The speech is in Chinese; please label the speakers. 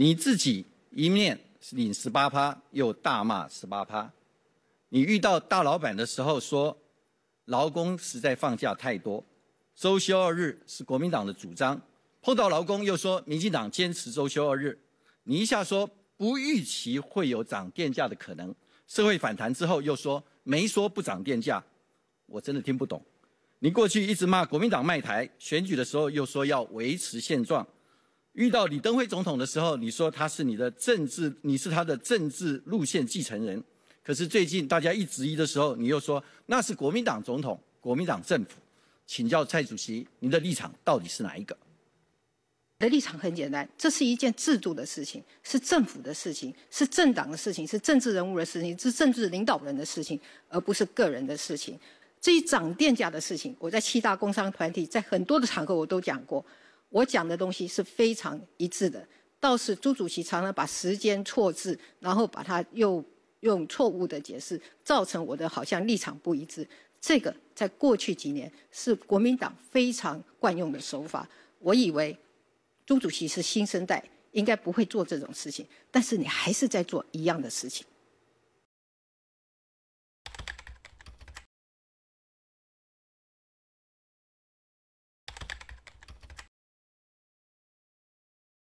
Speaker 1: 你自己一面领十八趴，又大骂十八趴。你遇到大老板的时候说，劳工实在放假太多，周休二日是国民党的主张；碰到劳工又说民进党坚持周休二日。你一下说不预期会有涨电价的可能，社会反弹之后又说没说不涨电价，我真的听不懂。你过去一直骂国民党卖台，选举的时候又说要维持现状。遇到李登辉总统的时候，你说他是你的政治，你是他的政治路线继承人。可是最近大家一质疑的时候，你又说那是国民党总统、国民党政府。请教蔡主席，您的立场到底是哪一个？
Speaker 2: 我的立场很简单，这是一件制度的事情，是政府的事情，是政党的事情，是政治人物的事情，是政治领导人的事情，而不是个人的事情。至于涨电价的事情，我在七大工商团体，在很多的场合我都讲过。我讲的东西是非常一致的，倒是朱主席常常把时间错字，然后把它又用错误的解释，造成我的好像立场不一致。这个在过去几年是国民党非常惯用的手法。我以为朱主席是新生代，应该不会做这种事情，但是你还是在做一样的事情。